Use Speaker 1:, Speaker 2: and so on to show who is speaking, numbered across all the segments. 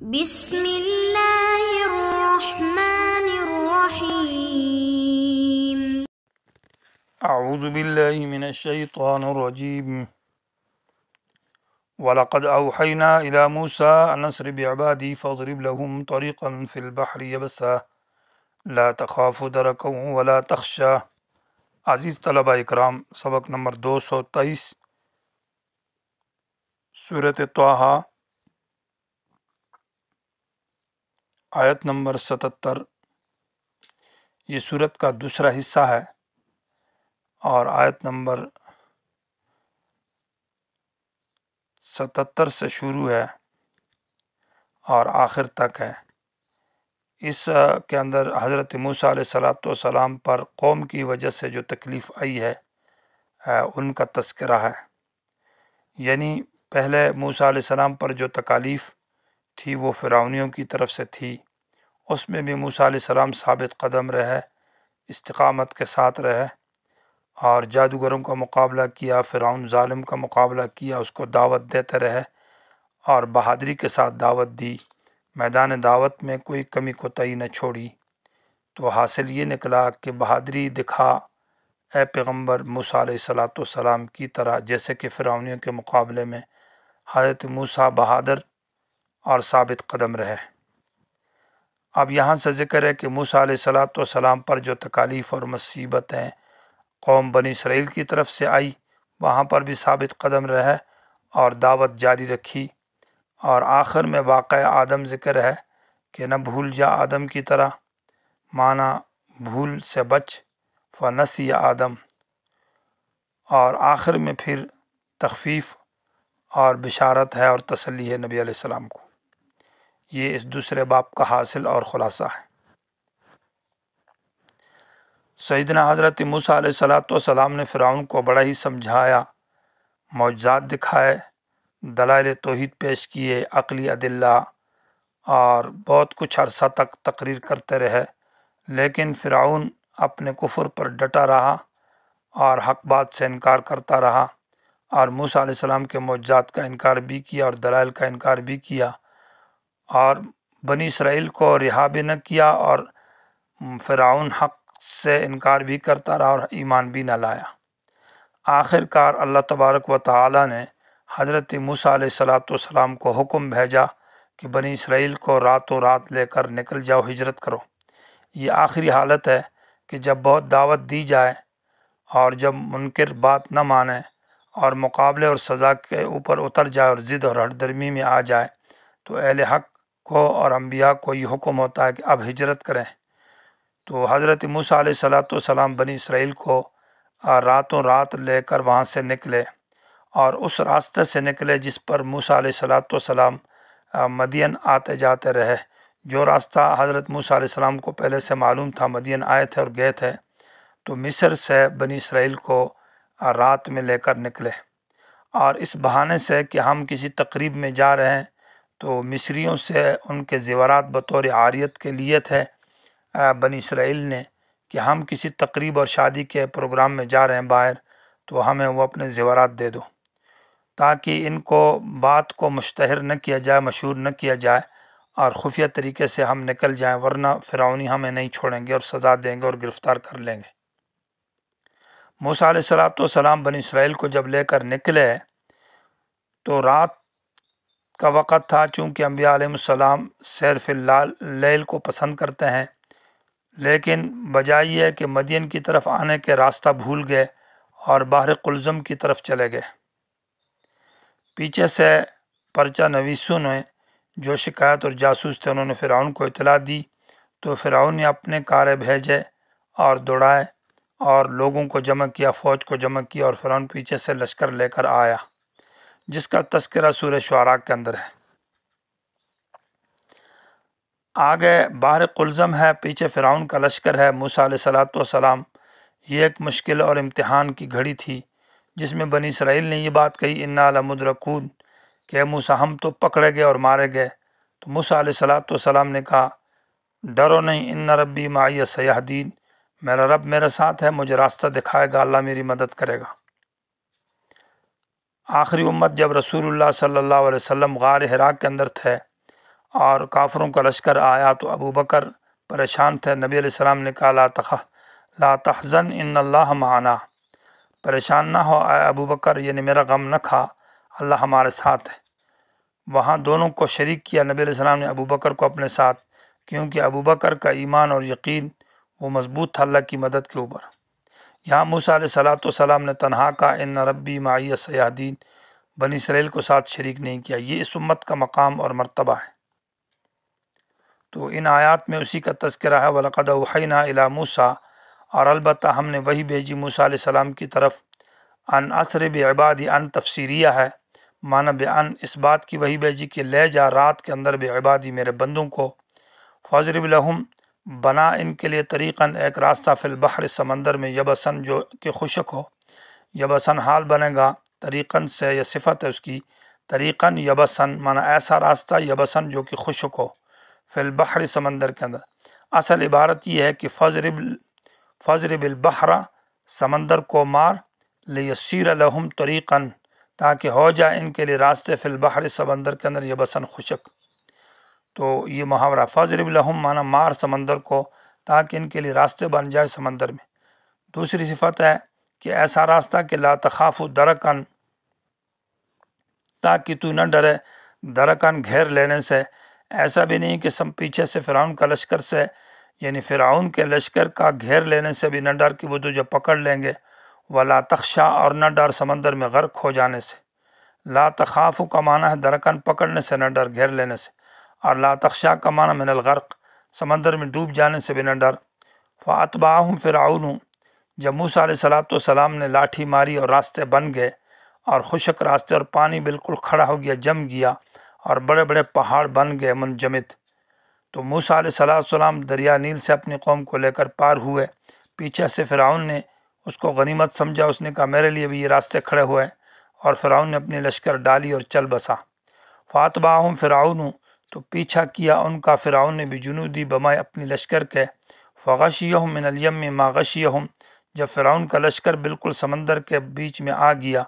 Speaker 1: بسم اللہ الرحمن الرحیم اعوذ باللہ آؤز بل شعیط قانجیب ولاق اوحینہ علاموسا انصرب آبادی فضر اللحم طور قنف البحری بسا لا تخاف الدرکوں ولا تخشا عزیز طلبہ اکرام سبق نمبر دو سو تیئیس سورت توحہ آیت نمبر ستتر یہ صورت کا دوسرا حصہ ہے اور آیت نمبر ستتر سے شروع ہے اور آخر تک ہے اس کے اندر حضرت موسیٰ علیہ صلاۃ والسلام پر قوم کی وجہ سے جو تکلیف آئی ہے ان کا تذکرہ ہے یعنی پہلے موسیٰ علیہ السلام پر جو تکالیف تھی وہ فرعونیوں کی طرف سے تھی اس میں بھی موسیٰ علیہ السلام ثابت قدم رہے استقامت کے ساتھ رہے اور جادوگروں کا مقابلہ کیا فراؤن ظالم کا مقابلہ کیا اس کو دعوت دیتے رہے اور بہادری کے ساتھ دعوت دی میدان دعوت میں کوئی کمی کو تئی نہ چھوڑی تو حاصل یہ نکلا کہ بہادری دکھا اے پیغمبر موسیٰ علیہ صلاۃ والسلام کی طرح جیسے کہ فرعونیوں کے مقابلے میں حضرت موسیٰ بہادر اور ثابت قدم رہے اب یہاں سے ذکر ہے کہ موسیٰ علیہ صلاۃ والسلام پر جو تکالیف اور مصیبتیں قوم بنی اسرائیل کی طرف سے آئی وہاں پر بھی ثابت قدم رہے اور دعوت جاری رکھی اور آخر میں واقع آدم ذکر ہے کہ نہ بھول جا آدم کی طرح مانا بھول سے بچ نسی آدم اور آخر میں پھر تخفیف اور بشارت ہے اور تسلی ہے نبی علیہ السلام کو یہ اس دوسرے باپ کا حاصل اور خلاصہ ہے سیدنا حضرت موسیٰ علیہ السلاۃۃۃۃۃۃۃۃۃۃۃ والسلام نے فرعون کو بڑا ہی سمجھایا معجزات دکھائے دلائل توحید پیش کیے عقلی عدلہ اور بہت کچھ عرصہ تک تقریر کرتے رہے لیکن فرعون اپنے کفر پر ڈٹا رہا اور حق بات سے انکار کرتا رہا اور موسیٰ علیہ السلام کے معجزات کا انکار بھی کیا اور دلائل کا انکار بھی کیا اور بنی اسرائیل کو رہا بھی نہ کیا اور فرعون حق سے انکار بھی کرتا رہا اور ایمان بھی نہ لایا آخر کار اللہ تبارک و تعالی نے حضرت موسیٰ علیہ صلاۃ والسلام کو حکم بھیجا کہ بنی اسرائیل کو رات و رات لے کر نکل جاؤ ہجرت کرو یہ آخری حالت ہے کہ جب بہت دعوت دی جائے اور جب منکر بات نہ مانیں اور مقابلے اور سزا کے اوپر اتر جائے اور ضد اور ہردرمی میں آ جائے تو اہل حق کو اور انبیاء کو یہ حکم ہوتا ہے کہ اب ہجرت کریں تو حضرت موسیٰ علیہ صلاۃ والسلام بنی اسرائیل کو راتوں رات لے کر وہاں سے نکلے اور اس راستے سے نکلے جس پر موسیٰ علیہ صلاۃ والسلام مدین آتے جاتے رہے جو راستہ حضرت موسیٰ علیہ السلام کو پہلے سے معلوم تھا مدین آئے تھے اور گئے تھے تو مصر سے بنی اسرائیل کو رات میں لے کر نکلے اور اس بہانے سے کہ ہم کسی تقریب میں جا رہے ہیں تو مصریوں سے ان کے زیورات بطور عاریت کے لیے تھے بنی اسرائیل نے کہ ہم کسی تقریب اور شادی کے پروگرام میں جا رہے ہیں باہر تو ہمیں وہ اپنے زیورات دے دو تاکہ ان کو بات کو مشتہر نہ کیا جائے مشہور نہ کیا جائے اور خفیہ طریقے سے ہم نکل جائیں ورنہ فرعونی ہمیں نہیں چھوڑیں گے اور سزا دیں گے اور گرفتار کر لیں گے موسیٰ علیہ السلام سلام بنی اسرائیل کو جب لے کر نکلے تو رات کا وقت تھا چونکہ انبیاء علیہ السلام فی الع لیل کو پسند کرتے ہیں لیکن بجائے یہ ہے کہ مدین کی طرف آنے کے راستہ بھول گئے اور باہر قلزم کی طرف چلے گئے پیچھے سے پرچہ نویسوں نے جو شکایت اور جاسوس تھے انہوں نے فرعون کو اطلاع دی تو فرعون نے اپنے کارے بھیجے اور دوڑائے اور لوگوں کو جمع کیا فوج کو جمع کیا اور فرعون پیچھے سے لشکر لے کر آیا جس کا تذکرہ سورہ شعراء کے اندر ہے آگے باہر قلزم ہے پیچھے فرعون کا لشکر ہے موسیٰ علیہ السلام یہ ایک مشکل اور امتحان کی گھڑی تھی جس میں بنی اسرائیل نے یہ بات کہی انا رکون کہ موسیٰ ہم تو پکڑے گئے اور مارے گئے تو موسیٰ علیہ السلام نے کہا ڈرو نہیں ان ربی مایہ سیاح دین میرا رب میرے ساتھ ہے مجھے راستہ دکھائے گا اللہ میری مدد کرے گا آخری امت جب رسول اللہ صلی اللہ علیہ وسلم غار حراق کے اندر تھے اور کافروں کا لشکر آیا تو ابو بکر پریشان تھے نبی علیہ السلام نے کہا لا تخ لا تحزن ان اللہ معنا پریشان نہ ہو اے ابو بکر یعنی میرا غم نہ کھا اللہ ہمارے ساتھ ہے وہاں دونوں کو شریک کیا نبی علیہ السلام نے ابو بکر کو اپنے ساتھ کیونکہ ابو بکر کا ایمان اور یقین وہ مضبوط تھا اللہ کی مدد کے اوپر یہاں موسیٰ صلاۃ وسلام نے تنہا کا ان ربی معیہ سیاح دین بنی اسرائیل کو ساتھ شریک نہیں کیا یہ اس امت کا مقام اور مرتبہ ہے تو ان آیات میں اسی کا تذکرہ ہے و وحینہ وحینہ علاموسا اور البتہ ہم نے وہی بیجی موسیٰ علیہ السلام کی طرف ان عصر بعباد ان تفسیریا ہے مان ان اس بات کی وہی بیجی کہ لے جا رات کے اندر بے عبادی میرے بندوں کو فضر الحم بنا ان کے لیے طریقاً ایک راستہ فی البحر سمندر میں یبسن جو کہ خشک ہو یبسن حال بنے گا طریقاً سے یہ صفت ہے اس کی طریقاً یبسن مانا ایسا راستہ یبسن جو کہ خشک ہو فی البحر سمندر کے اندر اصل عبارت یہ ہے کہ فضر فضرب البحر سمندر کو مار لیسیر لہم طریقاً تاکہ ہو جائے ان کے لیے راستے فی البحر سمندر کے اندر یبسن خشک تو یہ محاورہ بلحم مانا مار سمندر کو تاکہ ان کے لیے راستے بن جائے سمندر میں دوسری صفت ہے کہ ایسا راستہ کہ لا تخاف درکن تاکہ تو نہ ڈرے درکن گھیر لینے سے ایسا بھی نہیں کہ سم پیچھے سے فرعون کا لشکر سے یعنی فرعون کے لشکر کا گھیر لینے سے بھی نہ ڈر کہ وہ تجھے پکڑ لیں گے ولا تخشا اور نہ ڈر سمندر میں غرق ہو جانے سے لا تخاف کا معنی ہے درکن پکڑنے سے نہ ڈر گھیر لینے سے اور لا کا مانا من الغرق سمندر میں ڈوب جانے سے بنا ڈر فاطب فرعون جب موسیٰ علیہ صلاۃ والسلام نے لاٹھی ماری اور راستے بن گئے اور خشک راستے اور پانی بالکل کھڑا ہو گیا جم گیا اور بڑے بڑے پہاڑ بن گئے منجمد تو موسیٰ علیہ صلاح السلام دریا نیل سے اپنی قوم کو لے کر پار ہوئے پیچھے سے فرعون نے اس کو غنیمت سمجھا اس نے کہا میرے لیے بھی یہ راستے کھڑے ہوئے اور فرعون نے اپنی لشکر ڈالی اور چل بسا فاطبہ ہوں ہوں تو پیچھا کیا ان کا فرعون نے بھی جنودی بمائے اپنے لشکر کے فغشیہم من الیم میں ماغش جب فرعون کا لشکر بالکل سمندر کے بیچ میں آ گیا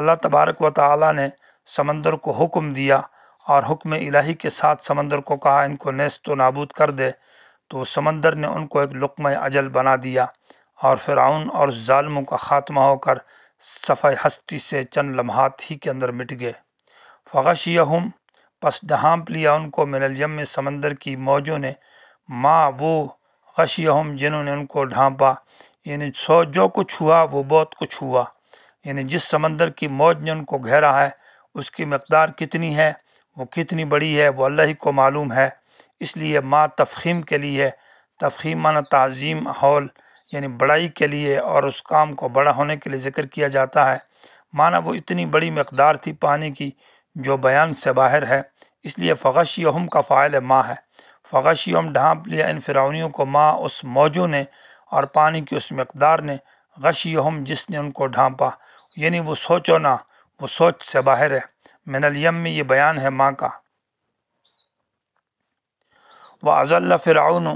Speaker 1: اللہ تبارک و تعالی نے سمندر کو حکم دیا اور حکم الہی کے ساتھ سمندر کو کہا ان کو نیست و نابود کر دے تو سمندر نے ان کو ایک لقمہ اجل بنا دیا اور فرعون اور ظالموں کا خاتمہ ہو کر صفحہ ہستی سے چند لمحات ہی کے اندر مٹ گئے فغشیہم پس ڈھانپ لیا ان کو من میرے سمندر کی موجوں نے ماں وہ غشی جنہوں نے ان کو ڈھانپا یعنی سو جو کچھ ہوا وہ بہت کچھ ہوا یعنی جس سمندر کی موج نے ان کو گھیرا ہے اس کی مقدار کتنی ہے وہ کتنی بڑی ہے وہ اللہ ہی کو معلوم ہے اس لیے ماں تفخیم کے لیے تفخیمانہ تعظیم ہول یعنی بڑائی کے لیے اور اس کام کو بڑا ہونے کے لیے ذکر کیا جاتا ہے مانا وہ اتنی بڑی مقدار تھی پانی کی جو بیان سے باہر ہے اس لیے فغش یوم کا فعال ماں ہے فغش یوم ڈھانپ لیا ان فراؤنیوں کو ماں اس موجو نے اور پانی کی اس مقدار نے غش یوم جس نے ان کو ڈھانپا یعنی وہ سوچو نہ وہ سوچ سے باہر ہے من الیم میں یہ بیان ہے ماں کا وہ اضل فرعون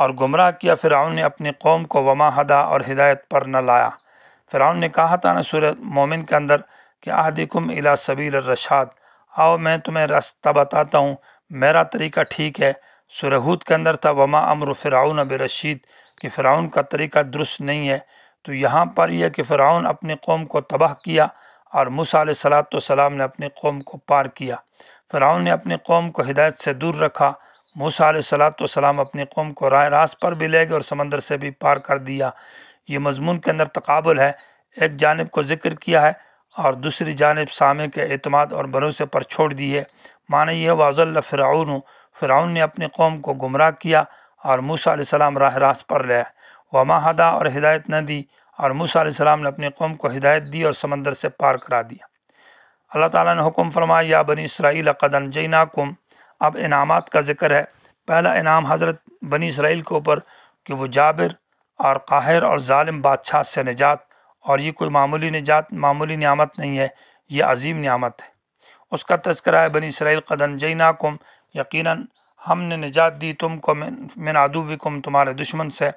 Speaker 1: اور گمراہ کیا فرعون نے اپنی قوم کو وما ہدا اور ہدایت پر نہ لایا فرعون نے کہا تھا نا سورت مومن کے اندر کہ الا سبیل الرشاد آؤ میں تمہیں راستہ بتاتا ہوں میرا طریقہ ٹھیک ہے سرہود کے اندر تھا وما امر فرعون برشید رشید کہ فرعون کا طریقہ درست نہیں ہے تو یہاں پر یہ کہ فرعون اپنی قوم کو تباہ کیا اور موسیٰ علیہ صلاۃ والسلام نے اپنی قوم کو پار کیا فرعون نے اپنی قوم کو ہدایت سے دور رکھا علیہ صلاۃ والسلام اپنی قوم کو رائے راست پر بھی لے گئے اور سمندر سے بھی پار کر دیا یہ مضمون کے اندر تقابل ہے ایک جانب کو ذکر کیا ہے اور دوسری جانب سامے کے اعتماد اور بھروسے پر چھوڑ دیے معنی یہ واض اللہ فرعون فرعون نے اپنی قوم کو گمراہ کیا اور موسیٰ علیہ السلام راہ راست پر لیا و ہدا اور ہدایت نہ دی اور موسیٰ علیہ السلام نے اپنی قوم کو ہدایت دی اور سمندر سے پار کرا دیا اللہ تعالیٰ نے حکم فرمایا یا بنی اسرائیل قدنجین کوم اب انعامات کا ذکر ہے پہلا انعام حضرت بنی اسرائیل کے اوپر کہ وہ جابر اور قاہر اور ظالم بادشاہ سے نجات اور یہ کوئی معمولی نجات معمولی نعمت نہیں ہے یہ عظیم نعمت ہے اس کا تذکرہ ہے بنی اسرائیل قدن جیناکم یقیناً ہم نے نجات دی تم کو من عدوکم تمہارے دشمن سے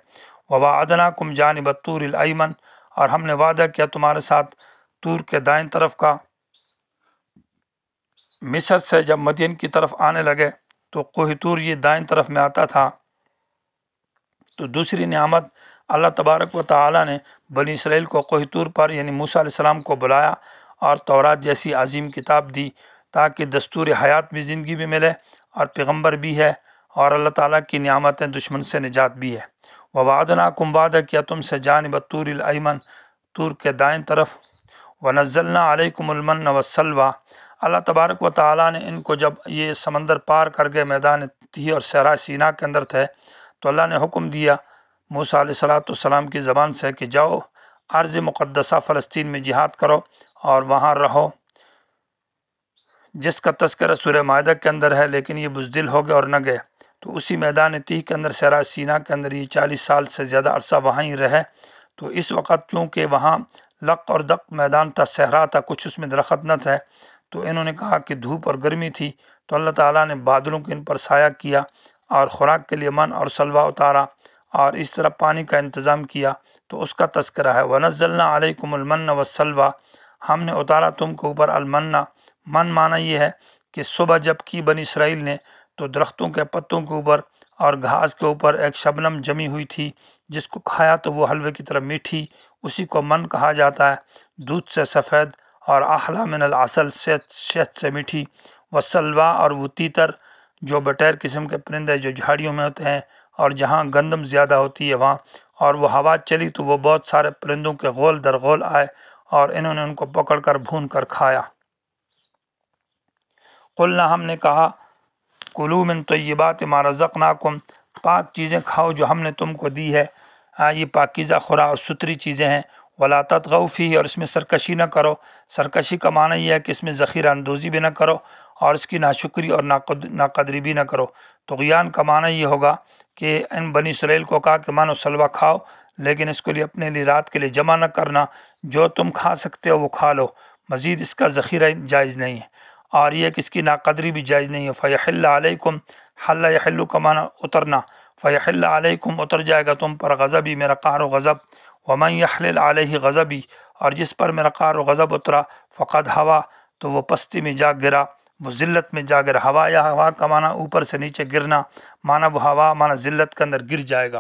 Speaker 1: وبا ادنا کم جان بتور اور ہم نے وعدہ کیا تمہارے ساتھ تور کے دائیں طرف کا مصر سے جب مدین کی طرف آنے لگے تو کوہ تور یہ دائیں طرف میں آتا تھا تو دوسری نعمت اللہ تبارک و تعالیٰ نے بنی اسرائیل کو کوہ طور پر یعنی موسیٰ علیہ السلام کو بلایا اور تورات جیسی عظیم کتاب دی تاکہ دستور حیات بھی زندگی بھی ملے اور پیغمبر بھی ہے اور اللہ تعالیٰ کی نعمتیں دشمن سے نجات بھی ہے وہ وعدنا کم وعدہ کیا تم سے جانب طور العمن طور کے دائیں طرف و نزلنا علیکم المن وسلم اللہ تبارک و تعالیٰ نے ان کو جب یہ سمندر پار کر گئے میدان تھی اور سہرائے سینا کے اندر تھے تو اللہ نے حکم دیا موسیٰ صلاۃ السلام کی زبان سے کہ جاؤ عرض مقدسہ فلسطین میں جہاد کرو اور وہاں رہو جس کا تذکرہ سورہ معاہدہ کے اندر ہے لیکن یہ بزدل ہو گئے اور نہ گئے تو اسی میدان تیہ کے اندر سیرا سینا کے اندر یہ چالیس سال سے زیادہ عرصہ وہاں ہی رہے تو اس وقت کیونکہ وہاں لق اور دق میدان تھا صحرا تھا کچھ اس میں درخت نہ تھے تو انہوں نے کہا کہ دھوپ اور گرمی تھی تو اللہ تعالیٰ نے بادلوں کے ان پر سایہ کیا اور خوراک کے لیے من اور سلوہ اتارا اور اس طرح پانی کا انتظام کیا تو اس کا تذکرہ ہے ونزلنا علیکم المن المنّ ہم نے اتارا تم کو اوپر المنا من مانا یہ ہے کہ صبح جب کی بنی اسرائیل نے تو درختوں کے پتوں کے اوپر اور گھاس کے اوپر ایک شبنم جمی ہوئی تھی جس کو کھایا تو وہ حلوے کی طرح میٹھی اسی کو من کہا جاتا ہے دودھ سے سفید اور احلا من العسل شہد شہد سے میٹھی وسلوا اور وہ تیتر جو بٹیر قسم کے پرندے جو جھاڑیوں میں ہوتے ہیں اور جہاں گندم زیادہ ہوتی ہے وہاں اور وہ ہوا چلی تو وہ بہت سارے پرندوں کے غول در غول آئے اور انہوں نے ان کو پکڑ کر بھون کر کھایا قلنا ہم نے کہا کلو من طیبات ما رزقناکم پاک چیزیں کھاؤ جو ہم نے تم کو دی ہے یہ پاکیزہ خورا اور ستری چیزیں ہیں ولاطت غوفی اور اس میں سرکشی نہ کرو سرکشی کا معنی یہ ہے کہ اس میں ذخیرہ اندوزی بھی نہ کرو اور اس کی ناشکری اور ناقدری بھی نہ کرو غیان کا معنی یہ ہوگا کہ ان بنی اسرائیل کو کہا کہ مانو سلوہ کھاؤ لیکن اس کے لیے اپنے لیے رات کے لیے جمع نہ کرنا جو تم کھا سکتے ہو وہ کھا لو مزید اس کا ذخیرہ جائز نہیں ہے اور یہ کہ اس کی ناقدری بھی جائز نہیں ہے فیاح اللہ علیہ کم اللہ کا معنی اترنا فیاح اللہ علیہ اتر جائے گا تم پر غضب ہی میرا قہر و غضب ومن یخل علیہ غضبی اور جس پر میرا قار و غضب اترا فقط ہوا تو وہ پستی میں جا گرا وہ ذلت میں جا گرا ہوا یا ہوا کا معنی اوپر سے نیچے گرنا معنی وہ ہوا معنی ذلت کے اندر گر جائے گا